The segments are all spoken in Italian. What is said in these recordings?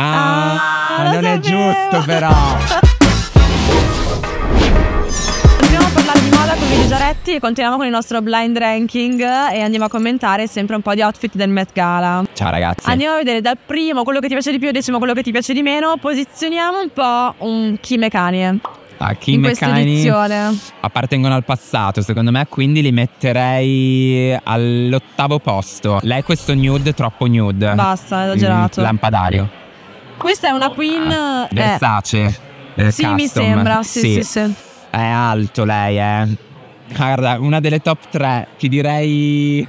Ah, ah non è giusto però. Continuiamo a parlare di moda con Luigi Giaretti continuiamo con il nostro blind ranking e andiamo a commentare sempre un po' di outfit del Met Gala. Ciao ragazzi. Andiamo a vedere dal primo quello che ti piace di più al decimo quello che ti piace di meno. Posizioniamo un po' un Kim e Kanye. Ah, Kim e Kanye appartengono al passato, secondo me, quindi li metterei all'ottavo posto. Lei questo nude troppo nude. Basta, esagerato. lampadario. Questa è una Queen ah, eh, Versace. Eh. eh sì, custom. mi sembra. Sì, sì, sì, sì. È alto lei, eh. Guarda, una delle top 3, ti direi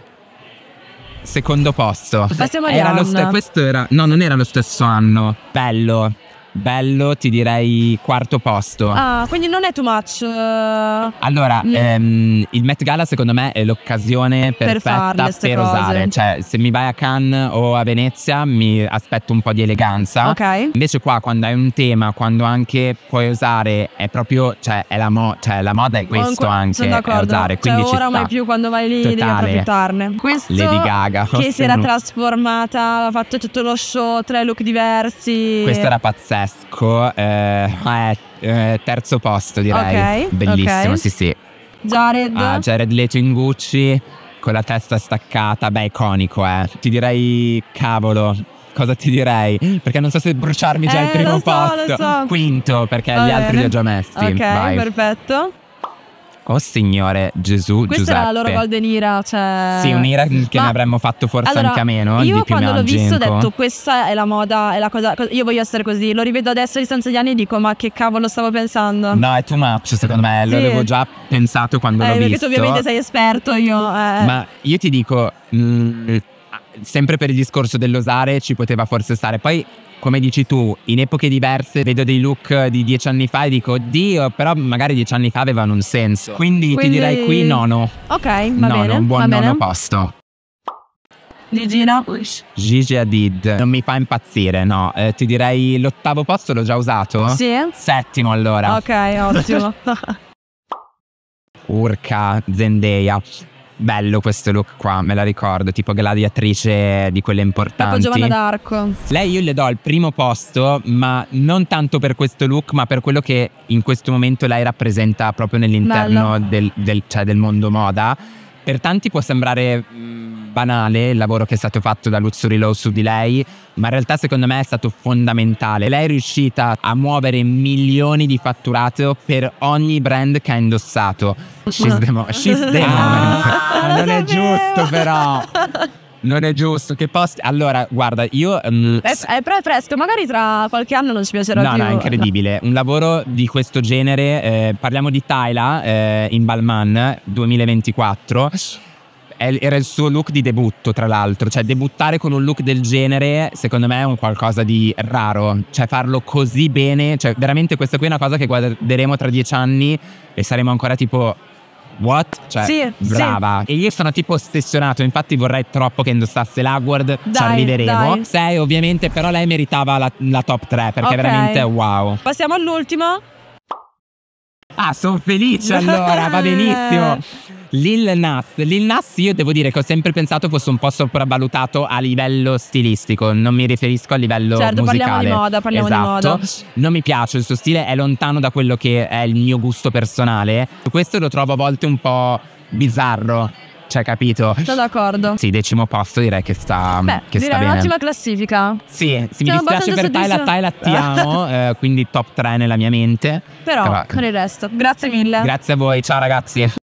secondo posto. Passiamo agli st- Questo era, no, non era lo stesso anno. Bello bello, ti direi quarto posto. Ah, quindi non è too much. Eh. Allora, mm. ehm, il Met Gala secondo me è l'occasione perfetta per, per osare. Cioè, se mi vai a Cannes o a Venezia mi aspetto un po' di eleganza. Ok. Invece qua quando hai un tema, quando anche puoi osare, è proprio, cioè, è la, mo cioè, la moda è questo oh, anche, sono è osare. Cioè, quindi cioè, ora ci mai più quando vai lì Totale. devi approfittarne. Questo Lady Gaga. Che si era trasformata, ha fatto tutto lo show, tre look diversi. Questo era pazzesco tedesco, eh, eh, eh, terzo posto direi. Ok, Bellissimo, ok. sì sì. Jared. Ah, Jared Leto in Gucci, con la testa staccata, beh iconico eh. Ti direi, cavolo, cosa ti direi? Perché non so se bruciarmi già eh, il primo so, posto. So. Quinto, perché Va gli bene. altri li ho già messi. Ok, Vai. perfetto. Oh signore Gesù, Questa Giuseppe. era la loro golden era. Cioè... Sì, un'era che Ma... ne avremmo fatto forse allora, anche a meno. Eh, io quando l'ho visto ho detto questa è la moda, è la cosa, io voglio essere così. Lo rivedo adesso a distanza di anni e dico ma che cavolo stavo pensando. No, è too much secondo me, sì. l'avevo già pensato quando eh, l'ho perché visto. Perché tu ovviamente sei esperto io. Eh. Ma io ti dico... Mh, mm, sempre per il discorso dell'osare ci poteva forse stare. Poi, come dici tu, in epoche diverse vedo dei look di dieci anni fa e dico, oddio, però magari dieci anni fa avevano un senso. Quindi, Quindi... ti direi qui nono. Ok, va nono, bene. Un buon nono bene. posto. Gigina Gigi Hadid non mi fa impazzire, no. Eh, ti direi l'ottavo posto l'ho già usato? Sì. Settimo allora. Ok, ottimo. Urca, Zendaya bello questo look qua, me la ricordo, tipo gladiatrice di quelle importanti. Tipo Giovanna d'Arco. Lei io le do al primo posto, ma non tanto per questo look, ma per quello che in questo momento lei rappresenta proprio nell'interno del, del, cioè del mondo moda. Per tanti può sembrare mm, banale il lavoro che è stato fatto da Luxury Law su di lei, ma in realtà secondo me è stato fondamentale. Lei è riuscita a muovere milioni di fatturato per ogni brand che ha indossato. She's the, mo- she's the ah, non è giusto però. Non è giusto che posti. Allora, guarda, io. Um, è, è, pre- fresco, magari tra qualche anno non ci piacerà no, più. No, no, è incredibile. Un lavoro di questo genere. Eh, parliamo di Tyla eh, in Balman 2024 era il suo look di debutto, tra l'altro. Cioè, debuttare con un look del genere, secondo me, è un qualcosa di raro. Cioè, farlo così bene. Cioè, veramente questa qui è una cosa che guarderemo tra dieci anni e saremo ancora tipo. What? Cioè, sì, brava. Sì. E io sono tipo ossessionato, infatti vorrei troppo che indossasse l'Award, ci arriveremo. Dai. Sei ovviamente, però lei meritava la, la top 3 perché okay. veramente wow. Passiamo all'ultimo. Ah, sono felice allora, va benissimo. Lil Nas. Lil Nas io devo dire che ho sempre pensato fosse un po' sopravvalutato a livello stilistico, non mi riferisco a livello certo, musicale. Certo, parliamo di moda, parliamo esatto. di moda. Non mi piace, il suo stile è lontano da quello che è il mio gusto personale. Questo lo trovo a volte un po' bizzarro. Cioè, capito? Sono d'accordo. Sì, decimo posto direi che sta, Beh, che direi sta bene. un'ottima classifica. Sì, sì mi dispiace per Tyla, Tyla ti amo, eh, quindi top 3 nella mia mente. Però, Però, con il resto. Grazie mille. Grazie a voi, ciao ragazzi.